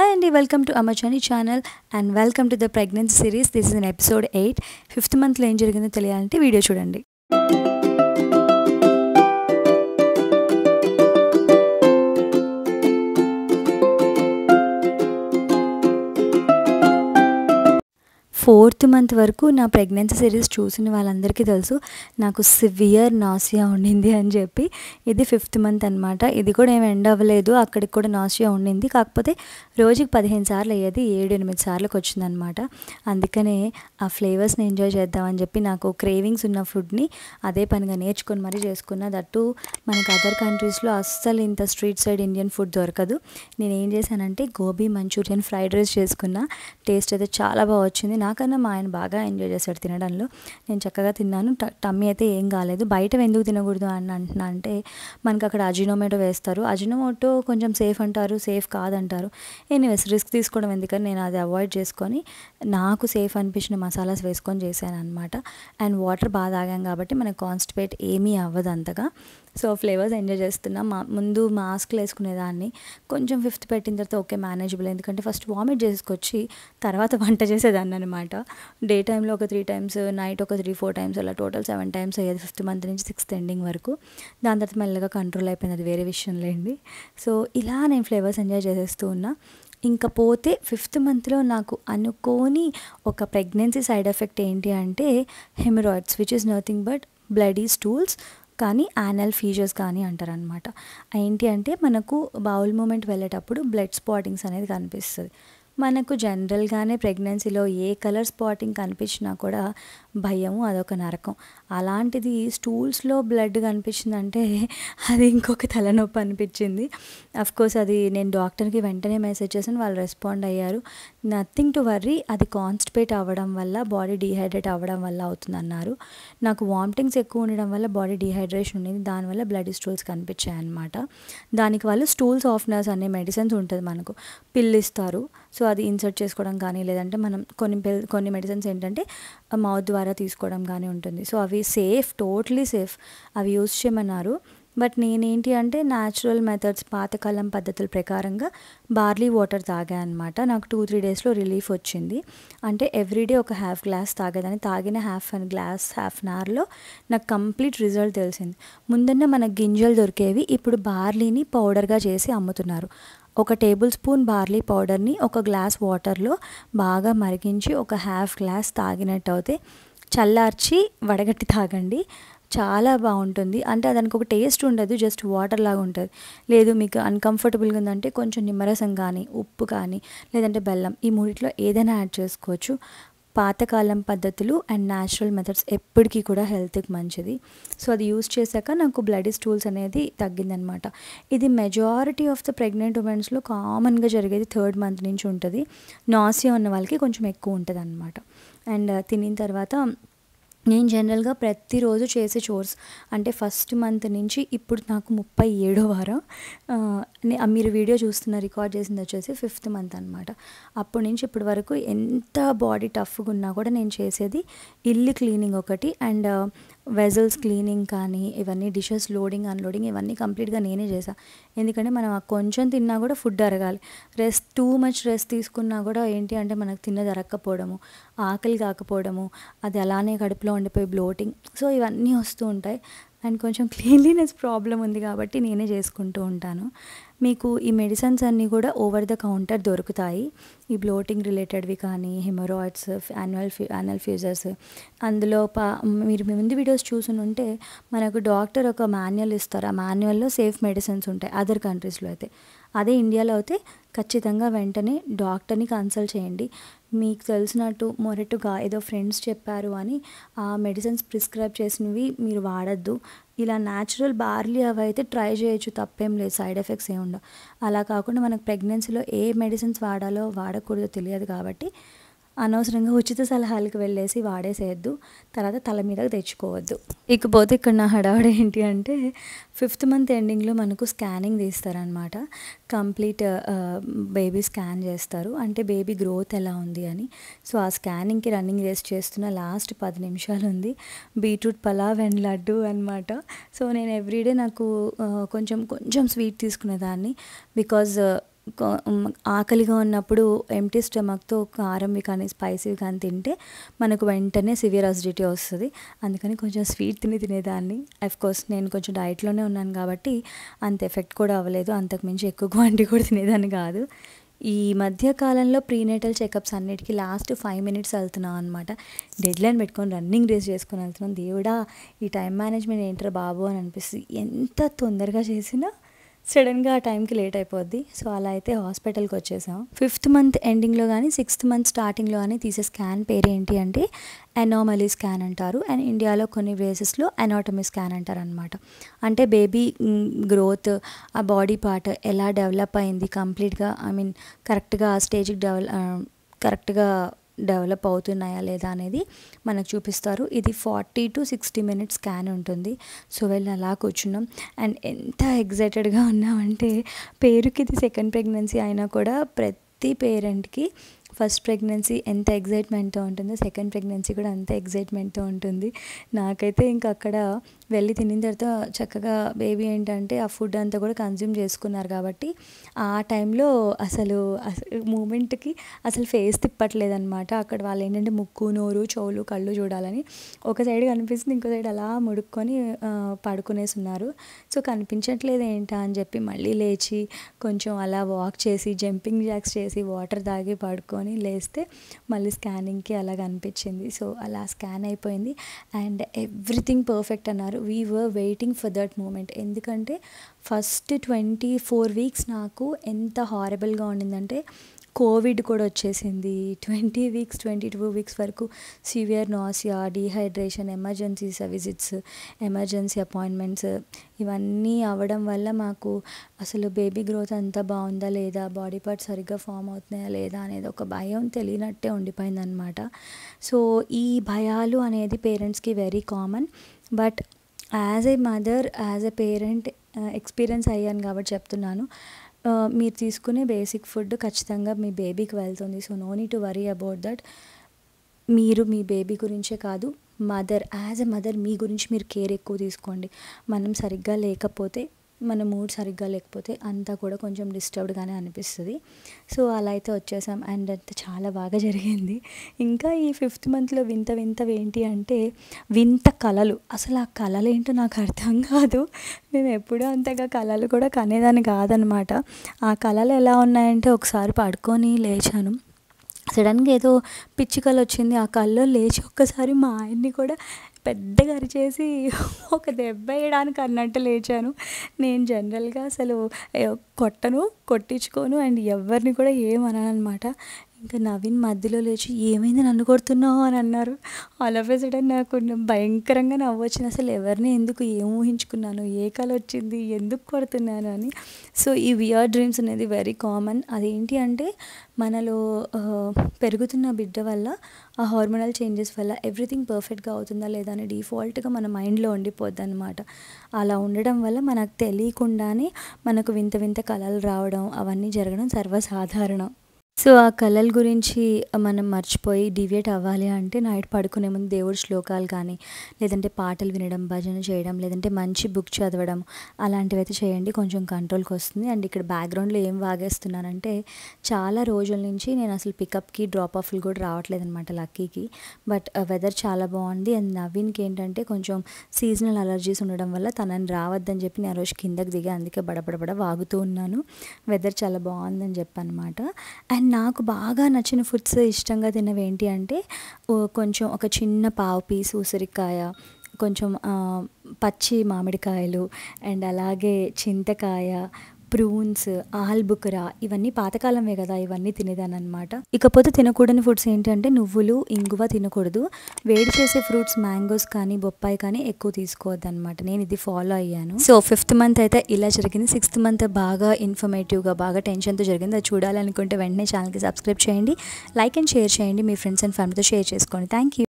hi అండి welcome to అమర్జానీ channel and welcome to the pregnancy series this is an episode eight fifth మంత్లో ఏం జరిగిందో తెలియాలంటే వీడియో చూడండి ఫోర్త్ మంత్ వరకు నా ప్రెగ్నెన్సీ సిరీస్ చూసిన వాళ్ళందరికీ తెలుసు నాకు సివియర్ నాసియా ఉండింది అని చెప్పి ఇది ఫిఫ్త్ మంత్ అనమాట ఇది కూడా ఏం ఎండ్ అవ్వలేదు అక్కడికి కూడా నాసియా ఉండింది కాకపోతే రోజుకి పదిహేను సార్లు అయ్యేది ఏడు ఎనిమిది సార్లకు అనమాట అందుకనే ఆ ఫ్లేవర్స్ని ఎంజాయ్ చేద్దామని చెప్పి నాకు క్రేవింగ్స్ ఉన్న ఫుడ్ని అదే పనిగా నేర్చుకొని మరీ చేసుకున్న దట్టు మనకు అదర్ కంట్రీస్లో అస్సలు ఇంత స్ట్రీట్ సైడ్ ఇండియన్ ఫుడ్ దొరకదు నేను ఏం చేశానంటే గోబీ మంచూరియన్ ఫ్రైడ్ రైస్ చేసుకున్న టేస్ట్ అయితే చాలా బాగా వచ్చింది నాకు నాకన్నా మా ఆయన బాగా ఎంజాయ్ చేశాడు తినడంలో నేను చక్కగా తిన్నాను టమ్మీ అయితే ఏం కాలేదు బయట ఎందుకు తినకూడదు అని అంటున్నా అంటే మనకు అక్కడ అజినోమోటో వేస్తారు అజినోమోటో కొంచెం సేఫ్ అంటారు సేఫ్ కాదంటారు ఎనీవేస్ రిస్క్ తీసుకోవడం ఎందుకని నేను అది అవాయిడ్ చేసుకొని నాకు సేఫ్ అనిపించిన మసాలాస్ వేసుకొని చేశాను అనమాట అండ్ వాటర్ బాగా తాగాం కాబట్టి మనకు కాన్స్టిపేట్ ఏమీ అవ్వదు అంతగా సో ఫ్లేవర్స్ ఎంజాయ్ చేస్తున్నా మా ముందు మాస్క్లు వేసుకునేదాన్ని కొంచెం ఫిఫ్త్ పెట్టిన తర్వాత ఓకే మేనేజబుల్ ఎందుకంటే ఫస్ట్ వామిట్ చేసుకొచ్చి తర్వాత వంట చేసేదాన్ని అనమాట డే టైంలో ఒక త్రీ టైమ్స్ నైట్ ఒక త్రీ ఫోర్ టైమ్స్ అలా టోటల్ సెవెన్ టైమ్స్ అయ్యేది ఫిఫ్త్ మంత్ నుంచి సిక్స్త్ ఎండింగ్ వరకు దాని తర్వాత మెల్లగా కంట్రోల్ అయిపోయింది అది వేరే విషయంలేండి సో ఇలా నేను ఫ్లేవర్స్ ఎంజాయ్ చేసేస్తూ ఉన్నా ఇంకా పోతే ఫిఫ్త్ మంత్లో నాకు అనుకోని ఒక ప్రెగ్నెన్సీ సైడ్ ఎఫెక్ట్ ఏంటి అంటే haemorrhoids which is nothing but bloody stools కానీ యానల్ ఫీజర్స్ కానీ అంటారనమాట ఏంటి అంటే మనకు బౌల్ మూమెంట్ వెళ్ళేటప్పుడు బ్లడ్ స్పాటింగ్స్ అనేది కనిపిస్తుంది మనకు జనరల్గానే ప్రెగ్నెన్సీలో ఏ కలర్ స్పాటింగ్ కనిపించినా కూడా భయం అదొక నరకం అలాంటిది స్టూల్స్లో బ్లడ్ కనిపించిందంటే అది ఇంకొక తలనొప్పి అనిపించింది కోర్స్ అది నేను డాక్టర్కి వెంటనే మెసేజ్ చేసాను వాళ్ళు రెస్పాండ్ అయ్యారు నథింగ్ టు వర్రీ అది కాన్స్టిపేట్ అవ్వడం వల్ల బాడీ డీహైడ్రేట్ అవ్వడం వల్ల అవుతుందన్నారు నాకు వామిటింగ్స్ ఎక్కువ ఉండడం వల్ల బాడీ డీహైడ్రేషన్ ఉండేది దానివల్ల బ్లడ్ స్టూల్స్ కనిపించాయి అనమాట దానికి వాళ్ళు స్టూల్స్ ఆఫ్నర్స్ అనే మెడిసిన్స్ ఉంటుంది మనకు పిల్లిస్తారు సో అది ఇన్సర్ట్ చేసుకోవడం కానీ లేదంటే మనం కొన్ని కొన్ని మెడిసిన్స్ ఏంటంటే మౌత్ ద్వారా తీసుకోవడం కానీ ఉంటుంది సో అవి సేఫ్ టోటలీ సేఫ్ అవి యూజ్ చేయమన్నారు బట్ నేనేంటి అంటే న్యాచురల్ మెథడ్స్ పాతకాలం పద్ధతుల ప్రకారంగా బార్లీ వాటర్ తాగా అనమాట నాకు టూ త్రీ డేస్లో రిలీఫ్ వచ్చింది అంటే ఎవ్రీడే ఒక హాఫ్ గ్లాస్ తాగేదాన్ని తాగిన half and glass half an అవర్లో నాకు కంప్లీట్ రిజల్ట్ తెలిసింది ముందన్న మనకు గింజలు దొరికేవి ఇప్పుడు బార్లీని పౌడర్గా చేసి అమ్ముతున్నారు ఒక టేబుల్ స్పూన్ బార్లీ పౌడర్ని ఒక గ్లాస్ వాటర్లో బాగా మరిగించి ఒక హాఫ్ గ్లాస్ తాగినట్టు అయితే చల్లార్చి వడగట్టి తాగండి చాలా బాగుంటుంది అంటే దానికి ఒక టేస్ట్ ఉండదు జస్ట్ వాటర్ లాగా ఉంటుంది లేదు మీకు అన్కంఫర్టబుల్గా ఉందంటే కొంచెం నిమ్మరసం కానీ ఉప్పు కానీ లేదంటే బెల్లం ఈ మూడిట్లో ఏదైనా యాడ్ చేసుకోవచ్చు పాతకాలం పద్ధతులు అండ్ న్యాచురల్ మెథడ్స్ ఎప్పటికీ కూడా హెల్త్కి మంచిది సో అది యూస్ చేశాక నాకు బ్లడీ స్టూల్స్ అనేది తగ్గిందనమాట ఇది మెజారిటీ ఆఫ్ ద ప్రెగ్నెంట్ ఉమెన్స్లో కామన్గా జరిగేది థర్డ్ మంత్ నుంచి ఉంటుంది నాసియా ఉన్న వాళ్ళకి కొంచెం ఎక్కువ ఉంటుంది అండ్ తినిన తర్వాత నేను జనరల్గా ప్రతిరోజు చేసే చోర్స్ అంటే ఫస్ట్ మంత్ నుంచి ఇప్పుడు నాకు ముప్పై ఏడో వారం మీరు వీడియో చూస్తున్న రికార్డ్ చేసింది వచ్చేసి ఫిఫ్త్ మంత్ అనమాట అప్పటి నుంచి ఇప్పటి వరకు ఎంత బాడీ టఫ్గా ఉన్నా కూడా నేను చేసేది ఇల్లు క్లీనింగ్ ఒకటి అండ్ వెజల్స్ క్లీనింగ్ కానీ ఇవన్నీ డిషెస్ లోడింగ్ అన్లోడింగ్ ఇవన్నీ కంప్లీట్గా నేనే చేశాను ఎందుకంటే మనం కొంచెం తిన్నా కూడా ఫుడ్ అరగాలి రెస్ట్ టూ మచ్ రెస్ట్ తీసుకున్నా కూడా ఏంటి అంటే మనకు తిన్నది అరక్కపోవడము ఆకలి కాకపోవడము అది అలానే కడుపులో ఉండిపోయి బ్లోటింగ్ సో ఇవన్నీ వస్తూ ఉంటాయి అండ్ కొంచెం క్లీన్లీనెస్ ప్రాబ్లం ఉంది కాబట్టి నేనే చేసుకుంటూ ఉంటాను మీకు ఈ మెడిసిన్స్ అన్నీ కూడా ఓవర్ ద కౌంటర్ దొరుకుతాయి ఈ బ్లోటింగ్ రిలేటెడ్వి కానీ హెమరాయిడ్స్ యాన్యువల్ ఫ్యూ యాన్యువల్ ఫ్యూజర్స్ అందులో పా మీరు ముందు వీడియోస్ చూసిన ఉంటే మనకు డాక్టర్ ఒక మాన్యువల్ ఇస్తారు ఆ మాన్యువల్లో సేఫ్ మెడిసిన్స్ ఉంటాయి అదర్ కంట్రీస్లో అయితే అదే ఇండియాలో అయితే ఖచ్చితంగా వెంటనే డాక్టర్ని కన్సల్ట్ చేయండి మీకు తెలిసినట్టు మొరటుగా ఏదో ఫ్రెండ్స్ చెప్పారు అని ఆ మెడిసిన్స్ ప్రిస్క్రైబ్ చేసినవి మీరు వాడద్దు ఇలా న్యాచురల్ బార్లీ అవి అయితే ట్రై చేయొచ్చు తప్పేం లేదు సైడ్ ఎఫెక్ట్స్ ఏముండవు అలా కాకుండా మనకు ప్రెగ్నెన్సీలో ఏ మెడిసిన్స్ వాడాలో వాడకూడదో తెలియదు కాబట్టి అనవసరంగా ఉచిత సలహాలకు వెళ్ళేసి వాడేసేయద్దు తర్వాత తల మీద తెచ్చుకోవద్దు ఇకపోతే ఇక్కడ నా హడావడ ఏంటి అంటే ఫిఫ్త్ మంత్ ఎండింగ్లో మనకు స్కానింగ్ తీస్తారనమాట కంప్లీట్ బేబీ స్కాన్ చేస్తారు అంటే బేబీ గ్రోత్ ఎలా ఉంది అని సో ఆ స్కానింగ్కి రన్నింగ్ రేస్ చేస్తున్న లాస్ట్ పది నిమిషాలు ఉంది బీట్రూట్ పలావ్ అండ్ లడ్డు అనమాట సో నేను ఎవ్రీడే నాకు కొంచెం కొంచెం స్వీట్ తీసుకునేదాన్ని బికాజ్ ఆకలిగా ఉన్నప్పుడు ఎంటీ స్టమక్తో కారంవి కానీ స్పైసీవి కానీ తింటే మనకు వెంటనే సివియర్ అసిడిటీ వస్తుంది అందుకని కొంచెం స్వీట్ తిని తినేదాన్ని కోర్స్ నేను కొంచెం డైట్లోనే ఉన్నాను కాబట్టి అంత ఎఫెక్ట్ కూడా అవ్వలేదు అంతకుమించి ఎక్కువ క్వాంటిటీ కూడా తినేదాన్ని కాదు ఈ మధ్య కాలంలో ప్రీనేటల్ చెకప్స్ అన్నిటికీ లాస్ట్ ఫైవ్ మినిట్స్ వెళ్తున్నాం అనమాట డెడ్ లైన్ పెట్టుకొని రన్నింగ్ రేస్ చేసుకొని వెళ్తున్నాం దేవుడా ఈ టైం మేనేజ్మెంట్ ఏంటర్ బాబు అని అనిపిస్తుంది ఎంత తొందరగా చేసినా సడన్గా ఆ టైంకి లేట్ అయిపోద్ది సో అలా అయితే హాస్పిటల్కి వచ్చేసాం ఫిఫ్త్ మంత్ ఎండింగ్లో కానీ సిక్స్త్ మంత్ స్టార్టింగ్లో కానీ తీసే స్కాన్ పేరు ఏంటి అంటే ఎనామలీ స్కాన్ అంటారు అండ్ ఇండియాలో కొన్ని ప్లేసెస్లో ఎనాటమీ స్కాన్ అంటారు అనమాట అంటే బేబీ గ్రోత్ ఆ బాడీ పార్ట్ ఎలా డెవలప్ అయింది కంప్లీట్గా ఐ మీన్ కరెక్ట్గా ఆ స్టేజ్కి డెవలప్ కరెక్ట్గా డెవలప్ అవుతున్నాయా లేదా అనేది మనకు చూపిస్తారు ఇది forty to sixty minutes scan ఉంటుంది సో వెళ్ళి అలా కూర్చున్నాం అండ్ ఎంత ఎగ్జైటెడ్గా ఉన్నామంటే పేరుకి ఇది సెకండ్ ప్రెగ్నెన్సీ అయినా కూడా ప్రతి పేరెంట్కి ఫస్ట్ ప్రెగ్నెన్సీ ఎంత ఎగ్జైట్మెంట్తో ఉంటుందో సెకండ్ ప్రెగ్నెన్సీ కూడా అంత ఎగ్జైట్మెంట్తో ఉంటుంది నాకైతే ఇంకా అక్కడ వెళ్ళి తినిన తర్వాత చక్కగా బేబీ ఏంటంటే ఆ ఫుడ్ అంతా కూడా కన్జ్యూమ్ చేసుకున్నారు కాబట్టి ఆ టైంలో అసలు మూమెంట్కి అసలు ఫేస్ తిప్పట్లేదు అనమాట అక్కడ వాళ్ళు ఏంటంటే ముక్కు నోరు చెవులు కళ్ళు చూడాలని ఒక సైడ్ కనిపిస్తుంది ఇంకో సైడ్ అలా ముడుక్కొని పడుకునేసి ఉన్నారు సో కనిపించట్లేదు ఏంటా అని చెప్పి మళ్ళీ లేచి కొంచెం అలా వాక్ చేసి జంపింగ్ జాక్స్ చేసి వాటర్ తాగి పడుకొని లేస్తే మళ్ళీ స్కానింగ్కి అలా కనిపించింది సో అలా స్కాన్ అయిపోయింది అండ్ ఎవ్రీథింగ్ పర్ఫెక్ట్ అన్నారు we were waiting for that moment ఎందుకంటే ఫస్ట్ ట్వంటీ ఫోర్ వీక్స్ నాకు ఎంత హారబుల్గా ఉండిందంటే కోవిడ్ కూడా వచ్చేసింది twenty weeks twenty two weeks వరకు severe nausea dehydration emergency visits emergency appointments ఇవన్నీ అవ్వడం వల్ల మాకు అసలు బేబీ గ్రోత్ అంతా బాగుందా లేదా బాడీ పార్ట్ సరిగ్గా ఫామ్ అవుతున్నాయా లేదా అనేది ఒక భయం తెలియనట్టే ఉండిపోయిందనమాట సో ఈ భయాలు అనేది పేరెంట్స్కి very common but as a mother as a parent experience అయ్యాను కాబట్టి చెప్తున్నాను uh, మీరు తీసుకునే బేసిక్ ఫుడ్ ఖచ్చితంగా మీ బేబీకి వెళ్తుంది so no need to worry about that మీరు మీ బేబీ గురించే కాదు మదర్ యాజ్ ఎ మదర్ మీ గురించి మీరు కేర్ ఎక్కువ తీసుకోండి మనం సరిగ్గా లేకపోతే మన మూడ్ సరిగ్గా లేకపోతే అంతా కూడా కొంచెం డిస్టర్బ్డ్గానే అనిపిస్తుంది సో అలా అయితే వచ్చేసాం అండ్ అంత చాలా బాగా జరిగింది ఇంకా ఈ ఫిఫ్త్ మంత్లో వింత వింత ఏంటి అంటే వింత కళలు అసలు ఆ కళలు ఏంటో నాకు అర్థం కాదు మేము ఎప్పుడూ అంతగా కళలు కూడా కనేదాన్ని కాదనమాట ఆ కళలు ఎలా ఉన్నాయంటే ఒకసారి పడుకొని లేచాను సడన్గా ఏదో పిచ్చుకలు వచ్చింది ఆ కల్లో లేచి ఒక్కసారి మా ఆయన్ని కూడా పెద్దగా అరిచేసి ఒక దెబ్బ వేయడానికి అన్నట్టు లేచాను నేను జనరల్గా అసలు కొట్టను కొట్టించుకోను అండ్ ఎవరిని కూడా ఏమనమాట ఇంకా నవీన్ మధ్యలో లేచి ఏమైంది నన్ను కొడుతున్నావు అని అన్నారు ఆల్ ఆఫ్ సడన్ నాకు భయంకరంగా నవ్వు వచ్చింది అసలు ఎవరిని ఎందుకు ఏం ఊహించుకున్నాను ఏ కళ వచ్చింది ఎందుకు కొడుతున్నాను అని సో ఈ వియర్ డ్రీమ్స్ అనేది వెరీ కామన్ అదేంటి అంటే మనలో పెరుగుతున్న బిడ్డ వల్ల ఆ హార్మోనల్ చేంజెస్ వల్ల ఎవ్రీథింగ్ పర్ఫెక్ట్గా అవుతుందా లేదా అని డిఫాల్ట్గా మన మైండ్లో ఉండిపోద్ది అనమాట అలా ఉండడం వల్ల మనకు తెలియకుండానే మనకు వింత వింత కళలు రావడం అవన్నీ జరగడం సర్వసాధారణం సో ఆ కళల గురించి మనం మర్చిపోయి డివియేట్ అవ్వాలి అంటే నైట్ పడుకునే ముందు దేవుడి శ్లోకాలు కానీ లేదంటే పాటలు వినడం భజన చేయడం లేదంటే మంచి బుక్ చదవడం అలాంటివి అయితే చేయండి కొంచెం కంట్రోల్కి వస్తుంది అండ్ ఇక్కడ బ్యాక్గ్రౌండ్లో ఏం వాగేస్తున్నానంటే చాలా రోజుల నుంచి నేను అసలు పికప్కి డ్రాప్ ఆఫ్లు కూడా రావట్లేదు అనమాట లక్కీకి బట్ వెదర్ చాలా బాగుంది అండ్ నవీన్కి ఏంటంటే కొంచెం సీజనల్ అలర్జీస్ ఉండడం వల్ల తనని రావద్దని చెప్పి నేను రోజు కిందకి దిగా అందుకే బడబడబడ వాగుతూ ఉన్నాను వెదర్ చాలా బాగుందని చెప్పనమాట అండ్ నాకు బాగా నచ్చిన ఫుడ్స్ ఇష్టంగా తినవి ఏంటి అంటే కొంచెం ఒక చిన్న పావు పీస్ ఉసిరికాయ కొంచెం పచ్చి మామిడికాయలు అండ్ అలాగే చింతకాయ ప్రూన్స్ ఆల్బుకరా ఇవన్నీ పాతకాలమే కదా ఇవన్నీ అనమాట ఇకపోతే తినకూడని ఫుడ్స్ ఏంటంటే నువ్వులు ఇంగువ తినకూడదు వేడి చేసే ఫ్రూట్స్ మ్యాంగోస్ కానీ బొప్పాయి కానీ ఎక్కువ తీసుకోవద్దు అనమాట నేను ఇది ఫాలో అయ్యాను సో ఫిఫ్త్ మంత్ అయితే ఇలా జరిగింది సిక్స్త్ మంత్ బాగా ఇన్ఫర్మేటివ్గా బాగా టెన్షన్తో జరిగింది అది చూడాలనుకుంటే వెంటనే ఛానల్కి సబ్స్క్రైబ్ చేయండి లైక్ అండ్ షేర్ చేయండి మీ ఫ్రెండ్స్ అండ్ ఫ్యామిలీతో షేర్ చేసుకోండి థ్యాంక్ యూ